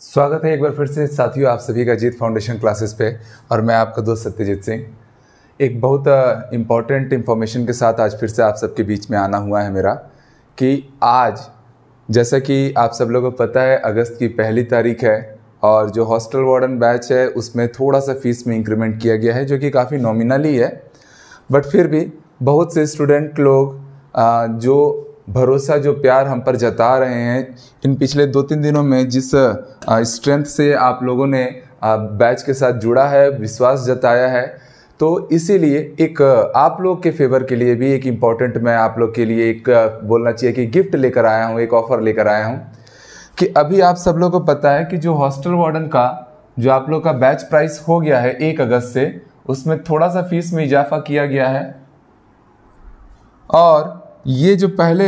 स्वागत है एक बार फिर से साथियों आप सभी का जीत फाउंडेशन क्लासेस पे और मैं आपका दोस्त सत्यजीत सिंह एक बहुत इम्पॉर्टेंट इन्फॉर्मेशन के साथ आज फिर से आप सबके बीच में आना हुआ है मेरा कि आज जैसा कि आप सब लोगों को पता है अगस्त की पहली तारीख है और जो हॉस्टल वार्डन बैच है उसमें थोड़ा सा फीस में इंक्रीमेंट किया गया है जो कि काफ़ी नॉमिनली है बट फिर भी बहुत से स्टूडेंट लोग जो भरोसा जो प्यार हम पर जता रहे हैं इन पिछले दो तीन दिनों में जिस स्ट्रेंथ से आप लोगों ने बैच के साथ जुड़ा है विश्वास जताया है तो इसीलिए एक आप लोग के फेवर के लिए भी एक इम्पॉर्टेंट मैं आप लोग के लिए एक बोलना चाहिए कि गिफ्ट लेकर आया हूँ एक ऑफ़र लेकर आया हूँ कि अभी आप सब लोग को पता है कि जो हॉस्टल वार्डन का जो आप लोग का बैच प्राइस हो गया है एक अगस्त से उसमें थोड़ा सा फीस में इजाफा किया गया है और ये जो पहले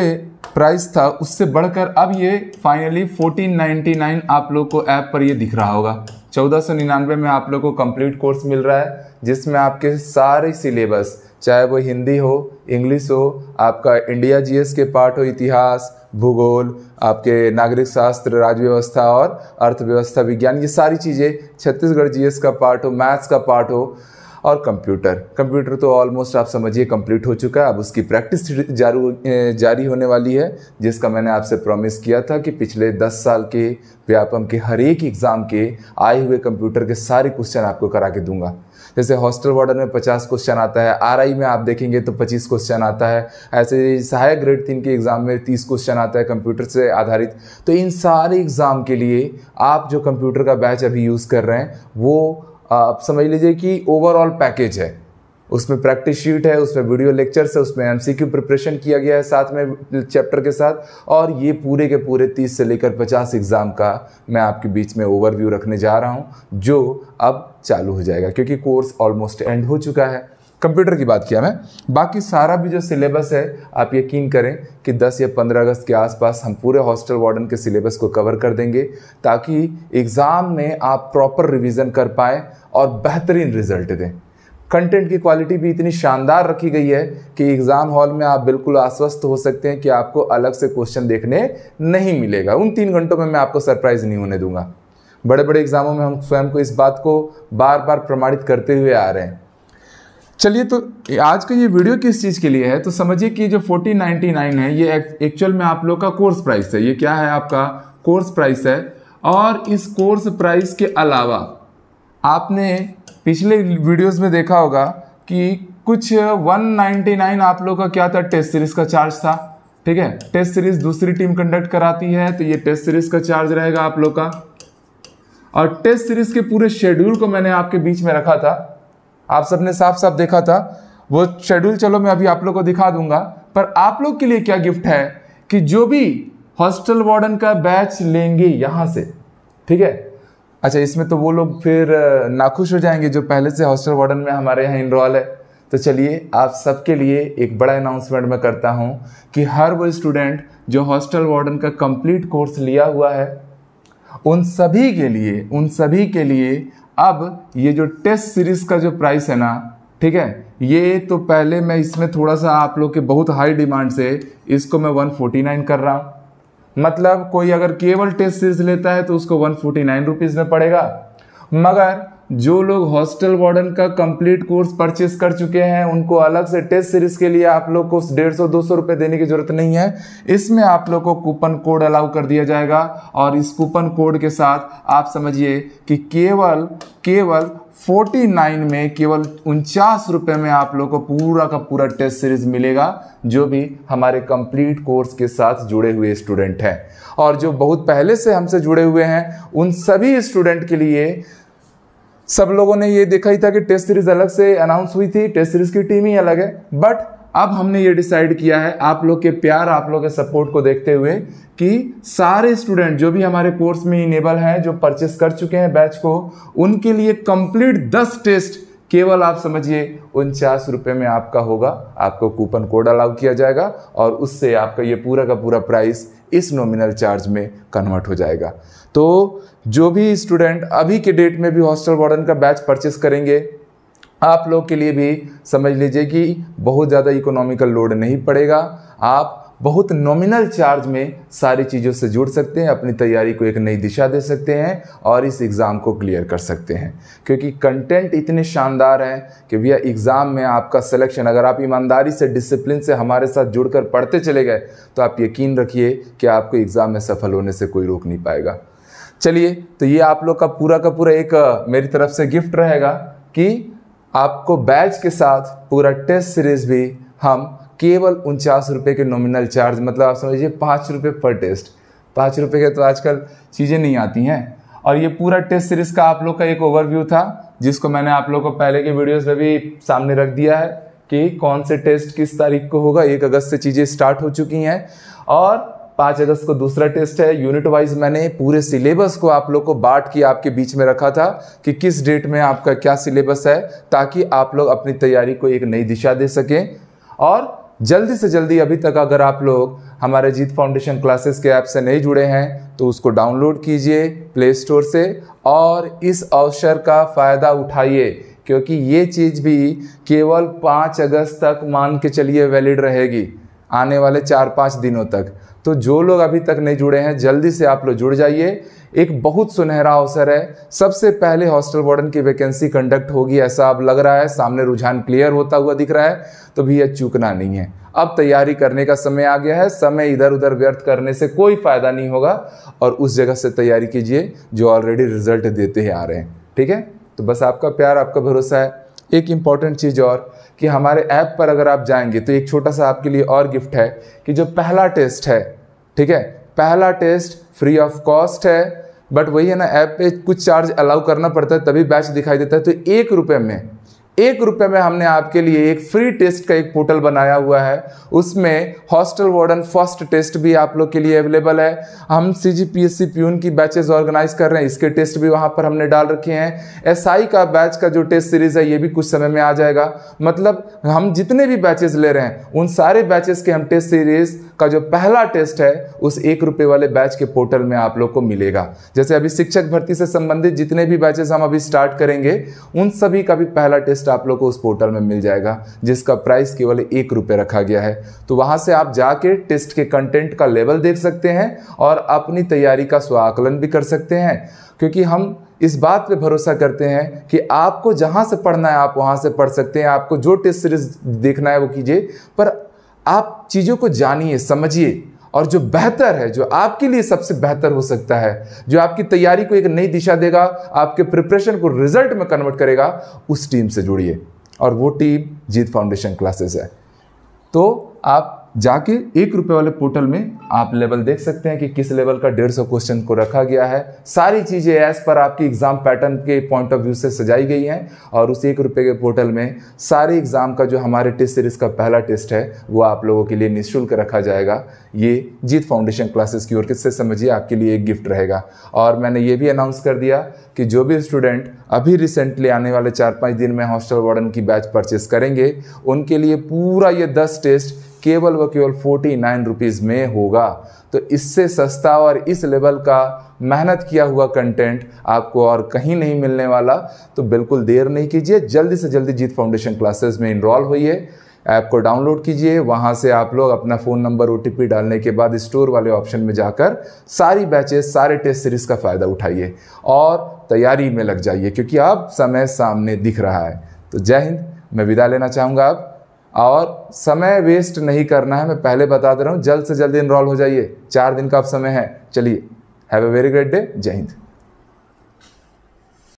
प्राइस था उससे बढ़कर अब ये फाइनली 1499 आप लोग को ऐप पर ये दिख रहा होगा 1499 में आप लोग को कंप्लीट कोर्स मिल रहा है जिसमें आपके सारे सिलेबस चाहे वो हिंदी हो इंग्लिश हो आपका इंडिया जीएस के पार्ट हो इतिहास भूगोल आपके नागरिक शास्त्र राज्य व्यवस्था और अर्थव्यवस्था विज्ञान ये सारी चीज़ें छत्तीसगढ़ जीएस का पार्ट हो मैथ्स का पार्ट हो और कंप्यूटर कंप्यूटर तो ऑलमोस्ट आप समझिए कंप्लीट हो चुका है अब उसकी प्रैक्टिस जारी होने वाली है जिसका मैंने आपसे प्रॉमिस किया था कि पिछले दस साल के व्यापम के हर एक एग्ज़ाम के आए हुए कंप्यूटर के सारे क्वेश्चन आपको करा के दूंगा जैसे हॉस्टल वार्डन में पचास क्वेश्चन आता है आर में आप देखेंगे तो पच्चीस क्वेश्चन आता है ऐसे सहायक ग्रेड तीन के एग्ज़ाम में तीस क्वेश्चन आता है कंप्यूटर से आधारित तो इन सारे एग्ज़ाम के लिए आप जो कंप्यूटर का बैच अभी यूज़ कर रहे हैं वो आप समझ लीजिए कि ओवरऑल पैकेज है उसमें प्रैक्टिस शीट है उसमें वीडियो लेक्चर्स है उसमें एमसीक्यू प्रिपरेशन किया गया है साथ में चैप्टर के साथ और ये पूरे के पूरे 30 से लेकर 50 एग्ज़ाम का मैं आपके बीच में ओवरव्यू रखने जा रहा हूँ जो अब चालू हो जाएगा क्योंकि कोर्स ऑलमोस्ट एंड हो चुका है कंप्यूटर की बात किया मैं बाकी सारा भी जो सिलेबस है आप यकीन करें कि 10 या 15 अगस्त के आसपास हम पूरे हॉस्टल वार्डन के सिलेबस को कवर कर देंगे ताकि एग्ज़ाम में आप प्रॉपर रिवीजन कर पाएँ और बेहतरीन रिजल्ट दें कंटेंट की क्वालिटी भी इतनी शानदार रखी गई है कि एग्ज़ाम हॉल में आप बिल्कुल आश्वस्त हो सकते हैं कि आपको अलग से क्वेश्चन देखने नहीं मिलेगा उन तीन घंटों में मैं आपको सरप्राइज़ नहीं होने दूंगा बड़े बड़े एग्ज़ामों में हम स्वयं को इस बात को बार बार प्रमाणित करते हुए आ रहे हैं चलिए तो आज का ये वीडियो किस चीज़ के लिए है तो समझिए कि जो 1499 है ये एक्चुअल में आप लोग का कोर्स प्राइस है ये क्या है आपका कोर्स प्राइस है और इस कोर्स प्राइस के अलावा आपने पिछले वीडियोस में देखा होगा कि कुछ 199 आप लोग का क्या था टेस्ट सीरीज़ का चार्ज था ठीक है टेस्ट सीरीज़ दूसरी टीम कंडक्ट कराती है तो ये टेस्ट सीरीज़ का चार्ज रहेगा आप लोग का और टेस्ट सीरीज़ के पूरे शेड्यूल को मैंने आपके बीच में रखा था आप सबने साफ साफ देखा था वो शेड्यूल चलो मैं अभी आप लोग को दिखा दूंगा पर आप लोग के लिए क्या गिफ्ट है कि जो भी हॉस्टल वार्डन का बैच लेंगे यहां से ठीक है अच्छा इसमें तो वो लोग फिर नाखुश हो जाएंगे जो पहले से हॉस्टल वार्डन में हमारे यहाँ इनरोल है तो चलिए आप सबके लिए एक बड़ा अनाउंसमेंट मैं करता हूँ कि हर वो स्टूडेंट जो हॉस्टल वार्डन का कंप्लीट कोर्स लिया हुआ है उन सभी के लिए उन सभी के लिए अब ये जो टेस्ट सीरीज़ का जो प्राइस है ना ठीक है ये तो पहले मैं इसमें थोड़ा सा आप लोग के बहुत हाई डिमांड से इसको मैं 149 कर रहा मतलब कोई अगर केवल टेस्ट सीरीज लेता है तो उसको वन फोर्टी में पड़ेगा मगर जो लोग हॉस्टल वार्डन का कंप्लीट कोर्स परचेस कर चुके हैं उनको अलग से टेस्ट सीरीज के लिए आप लोग को डेढ़ सौ दो सौ रुपये देने की जरूरत नहीं है इसमें आप लोग को कूपन कोड अलाउ कर दिया जाएगा और इस कूपन कोड के साथ आप समझिए कि केवल केवल 49 में केवल उनचास रुपये में आप लोग को पूरा का पूरा टेस्ट सीरीज मिलेगा जो भी हमारे कंप्लीट कोर्स के साथ जुड़े हुए स्टूडेंट हैं और जो बहुत पहले से हमसे जुड़े हुए हैं उन सभी स्टूडेंट के लिए सब लोगों ने ये देखा ही था कि टेस्ट सीरीज अलग से अनाउंस हुई थी टेस्ट सीरीज की टीम ही अलग है बट अब हमने ये डिसाइड किया है आप लोग के प्यार आप लोग के सपोर्ट को देखते हुए कि सारे स्टूडेंट जो भी हमारे कोर्स में इनेबल हैं जो परचेस कर चुके हैं बैच को उनके लिए कंप्लीट दस टेस्ट केवल आप समझिए उनचास रुपये में आपका होगा आपको कूपन कोड अलाउ किया जाएगा और उससे आपका ये पूरा का पूरा प्राइस इस नॉमिनल चार्ज में कन्वर्ट हो जाएगा तो जो भी स्टूडेंट अभी के डेट में भी हॉस्टल वार्डन का बैच परचेस करेंगे आप लोग के लिए भी समझ लीजिए कि बहुत ज़्यादा इकोनॉमिकल लोड नहीं पड़ेगा आप बहुत नॉमिनल चार्ज में सारी चीज़ों से जुड़ सकते हैं अपनी तैयारी को एक नई दिशा दे सकते हैं और इस एग्ज़ाम को क्लियर कर सकते हैं क्योंकि कंटेंट इतने शानदार हैं कि भैया एग्ज़ाम में आपका सिलेक्शन अगर आप ईमानदारी से डिसिप्लिन से हमारे साथ जुड़कर पढ़ते चले गए तो आप यकीन रखिए कि आपको एग्ज़ाम में सफल होने से कोई रोक नहीं पाएगा चलिए तो ये आप लोग का पूरा का पूरा एक मेरी तरफ से गिफ्ट रहेगा कि आपको बैच के साथ पूरा टेस्ट सीरीज़ भी हम केवल उनचास रुपये के नॉमिनल चार्ज मतलब आप समझिए पाँच रुपये पर टेस्ट पाँच रुपये के तो आजकल चीज़ें नहीं आती हैं और ये पूरा टेस्ट सीरीज़ का आप लोग का एक ओवरव्यू था जिसको मैंने आप लोग को पहले के वीडियोस में भी सामने रख दिया है कि कौन से टेस्ट किस तारीख को होगा एक अगस्त से चीज़ें स्टार्ट हो चुकी हैं और पाँच अगस्त को दूसरा टेस्ट है यूनिट वाइज मैंने पूरे सिलेबस को आप लोग को बांट के आपके बीच में रखा था कि किस डेट में आपका क्या सिलेबस है ताकि आप लोग अपनी तैयारी को एक नई दिशा दे सकें और जल्दी से जल्दी अभी तक अगर आप लोग हमारे जीत फाउंडेशन क्लासेस के ऐप से नहीं जुड़े हैं तो उसको डाउनलोड कीजिए प्ले स्टोर से और इस अवसर का फ़ायदा उठाइए क्योंकि ये चीज़ भी केवल पाँच अगस्त तक मान के चलिए वैलिड रहेगी आने वाले चार पाँच दिनों तक तो जो लोग अभी तक नहीं जुड़े हैं जल्दी से आप लोग जुड़ जाइए एक बहुत सुनहरा अवसर है सबसे पहले हॉस्टल वार्डन की वैकेंसी कंडक्ट होगी ऐसा अब लग रहा है सामने रुझान क्लियर होता हुआ दिख रहा है तो भैया चूकना नहीं है अब तैयारी करने का समय आ गया है समय इधर उधर व्यर्थ करने से कोई फ़ायदा नहीं होगा और उस जगह से तैयारी कीजिए जो ऑलरेडी रिजल्ट देते ही आ रहे हैं ठीक है तो बस आपका प्यार आपका भरोसा है एक इम्पॉर्टेंट चीज़ और कि हमारे ऐप पर अगर आप जाएंगे तो एक छोटा सा आपके लिए और गिफ्ट है कि जो पहला टेस्ट है ठीक है पहला टेस्ट फ्री ऑफ कॉस्ट है बट वही है ना ऐप पे कुछ चार्ज अलाउ करना पड़ता है तभी बैच दिखाई देता है तो एक रुपये में एक रुपये में हमने आपके लिए एक फ्री टेस्ट का एक पोर्टल बनाया हुआ है उसमें हॉस्टल वार्डन फर्स्ट टेस्ट भी आप लोग के लिए अवेलेबल है हम C G P S C peon की बैचेज ऑर्गेनाइज कर रहे हैं इसके टेस्ट भी वहाँ पर हमने डाल रखे हैं एस SI का बैच का जो टेस्ट सीरीज है ये भी कुछ समय में आ जाएगा मतलब हम जितने भी बैचेज ले रहे हैं उन सारे बैचेज के हम टेस्ट सीरीज का जो पहला टेस्ट है उस एक रुपये वाले बैच के पोर्टल में आप लोग को मिलेगा जैसे अभी शिक्षक भर्ती से संबंधित जितने भी बैचेज हम अभी स्टार्ट करेंगे उन सभी का भी पहला टेस्ट आप लोग को उस पोर्टल में मिल जाएगा जिसका प्राइस केवल एक रुपये रखा गया है तो वहाँ से आप जाके टेस्ट के कंटेंट का लेवल देख सकते हैं और अपनी तैयारी का स्व भी कर सकते हैं क्योंकि हम इस बात पे भरोसा करते हैं कि आपको जहाँ से पढ़ना है आप वहाँ से पढ़ सकते हैं आपको जो टेस्ट सीरीज देखना है वो कीजिए पर आप चीज़ों को जानिए समझिए और जो बेहतर है जो आपके लिए सबसे बेहतर हो सकता है जो आपकी तैयारी को एक नई दिशा देगा आपके प्रिपरेशन को रिजल्ट में कन्वर्ट करेगा उस टीम से जुड़िए और वो टीम जीत फाउंडेशन क्लासेस है तो आप जाके एक रुपये वाले पोर्टल में आप लेवल देख सकते हैं कि किस लेवल का डेढ़ सौ क्वेश्चन को रखा गया है सारी चीज़ें एज पर आपकी एग्ज़ाम पैटर्न के पॉइंट ऑफ व्यू से सजाई गई हैं और उस एक रुपये के पोर्टल में सारे एग्ज़ाम का जो हमारे टेस्ट सीरीज़ का पहला टेस्ट है वो आप लोगों के लिए निःशुल्क रखा जाएगा ये जीत फाउंडेशन क्लासेस की ओर किससे समझिए आपके लिए एक गिफ्ट रहेगा और मैंने ये भी अनाउंस कर दिया कि जो भी स्टूडेंट अभी रिसेंटली आने वाले चार पाँच दिन में हॉस्टल वार्डन की बैच परचेस करेंगे उनके लिए पूरा ये दस टेस्ट केवल व केवल फोर्टी नाइन रुपीज़ में होगा तो इससे सस्ता और इस लेवल का मेहनत किया हुआ कंटेंट आपको और कहीं नहीं मिलने वाला तो बिल्कुल देर नहीं कीजिए जल्दी से जल्दी जीत फाउंडेशन क्लासेस में इनरॉल होइए ऐप को डाउनलोड कीजिए वहाँ से आप लोग अपना फ़ोन नंबर ओ डालने के बाद स्टोर वाले ऑप्शन में जाकर सारी बैचेस सारे टेस्ट सीरीज़ का फ़ायदा उठाइए और तैयारी में लग जाइए क्योंकि अब समय सामने दिख रहा है तो जय हिंद मैं विदा लेना चाहूँगा आप और समय वेस्ट नहीं करना है मैं पहले बता दे रहा हूँ जल्द से जल्द इनरॉल हो जाइए चार दिन का अब समय है चलिए have a very great day जय हिंद